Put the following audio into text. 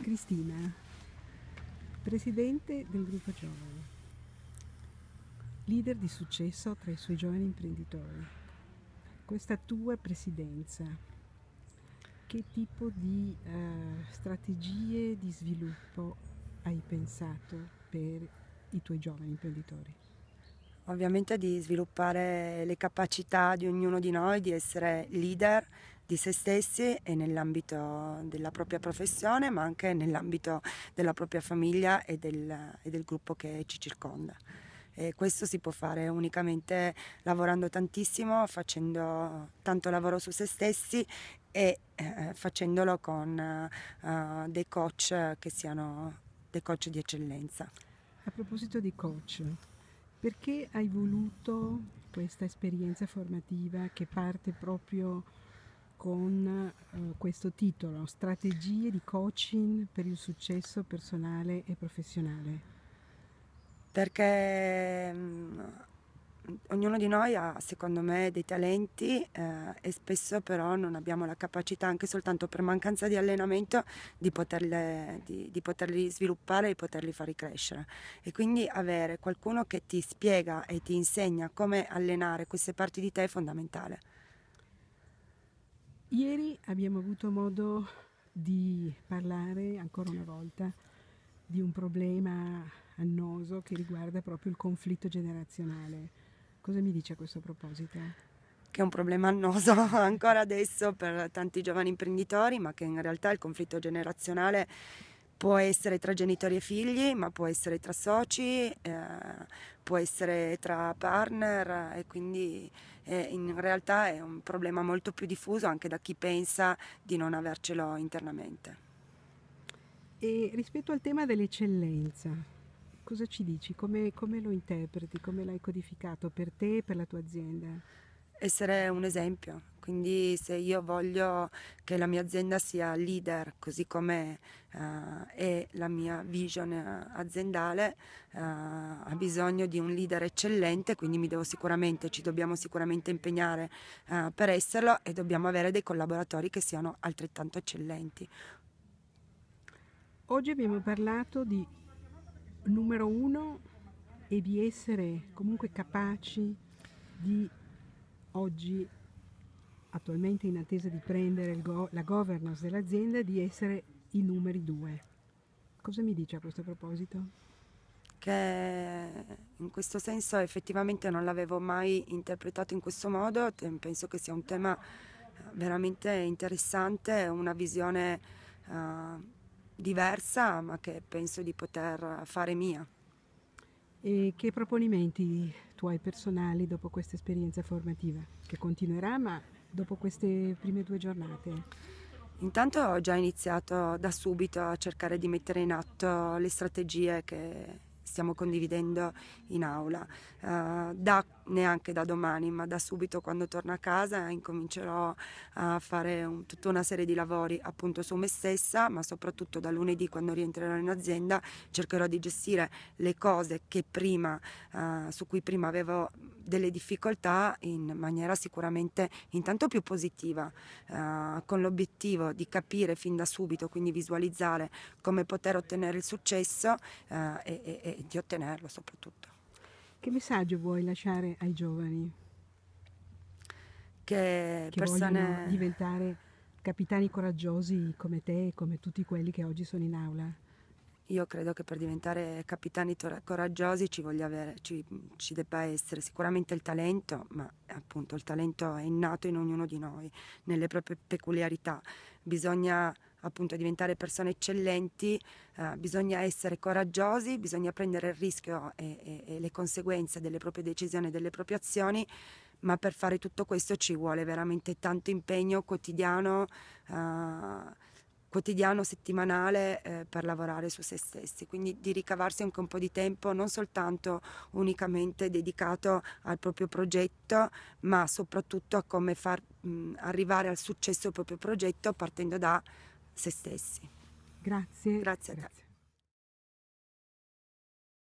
Cristina, presidente del gruppo giovani, leader di successo tra i suoi giovani imprenditori. Questa tua presidenza, che tipo di eh, strategie di sviluppo hai pensato per i tuoi giovani imprenditori? Ovviamente di sviluppare le capacità di ognuno di noi di essere leader di se stessi e nell'ambito della propria professione, ma anche nell'ambito della propria famiglia e del, e del gruppo che ci circonda. E questo si può fare unicamente lavorando tantissimo, facendo tanto lavoro su se stessi e eh, facendolo con eh, dei coach che siano dei coach di eccellenza. A proposito di coach, perché hai voluto questa esperienza formativa che parte proprio con eh, questo titolo, Strategie di coaching per il successo personale e professionale? Perché mh, mm, ognuno di noi ha, secondo me, dei talenti eh, e spesso però non abbiamo la capacità, anche soltanto per mancanza di allenamento, di, poterle, di, di poterli sviluppare e di poterli far crescere. E quindi avere qualcuno che ti spiega e ti insegna come allenare queste parti di te è fondamentale. Ieri abbiamo avuto modo di parlare ancora una volta di un problema annoso che riguarda proprio il conflitto generazionale. Cosa mi dice a questo proposito? Che è un problema annoso ancora adesso per tanti giovani imprenditori, ma che in realtà il conflitto generazionale può essere tra genitori e figli, ma può essere tra soci, eh, può essere tra partner e quindi eh, in realtà è un problema molto più diffuso anche da chi pensa di non avercelo internamente. E rispetto al tema dell'eccellenza, cosa ci dici? Come, come lo interpreti? Come l'hai codificato per te e per la tua azienda? Essere un esempio, quindi se io voglio che la mia azienda sia leader, così come eh, è la mia vision eh, aziendale, eh, ha bisogno di un leader eccellente, quindi mi devo sicuramente, ci dobbiamo sicuramente impegnare eh, per esserlo e dobbiamo avere dei collaboratori che siano altrettanto eccellenti. Oggi abbiamo parlato di numero uno e di essere comunque capaci di oggi attualmente in attesa di prendere go la governance dell'azienda, di essere i numeri due. Cosa mi dice a questo proposito? Che in questo senso effettivamente non l'avevo mai interpretato in questo modo, penso che sia un tema eh, veramente interessante, una visione uh, diversa ma che penso di poter fare mia. E che proponimenti tuoi personali dopo questa esperienza formativa, che continuerà ma dopo queste prime due giornate? Intanto ho già iniziato da subito a cercare di mettere in atto le strategie che stiamo condividendo in aula. Uh, da, neanche da domani, ma da subito quando torno a casa incomincerò a fare un, tutta una serie di lavori appunto su me stessa, ma soprattutto da lunedì quando rientrerò in azienda cercherò di gestire le cose prima, uh, su cui prima avevo delle difficoltà in maniera sicuramente intanto più positiva, eh, con l'obiettivo di capire fin da subito, quindi visualizzare come poter ottenere il successo eh, e, e di ottenerlo soprattutto. Che messaggio vuoi lasciare ai giovani? Che, che persone... diventare capitani coraggiosi come te e come tutti quelli che oggi sono in aula. Io credo che per diventare capitani coraggiosi ci, avere, ci, ci, debba essere sicuramente il talento, ma appunto il talento è innato in ognuno di noi, nelle proprie peculiarità. Bisogna appunto diventare persone eccellenti, eh, bisogna essere coraggiosi, bisogna prendere il rischio e, e, e le conseguenze delle proprie decisioni e delle proprie azioni ma per fare tutto questo ci vuole veramente tanto impegno quotidiano. Uh, quotidiano, settimanale eh, per lavorare su se stessi, quindi di ricavarsi anche un po' di tempo non soltanto unicamente dedicato al proprio progetto, ma soprattutto a come far mh, arrivare al successo il proprio progetto partendo da se stessi. Grazie. Grazie a te. Grazie.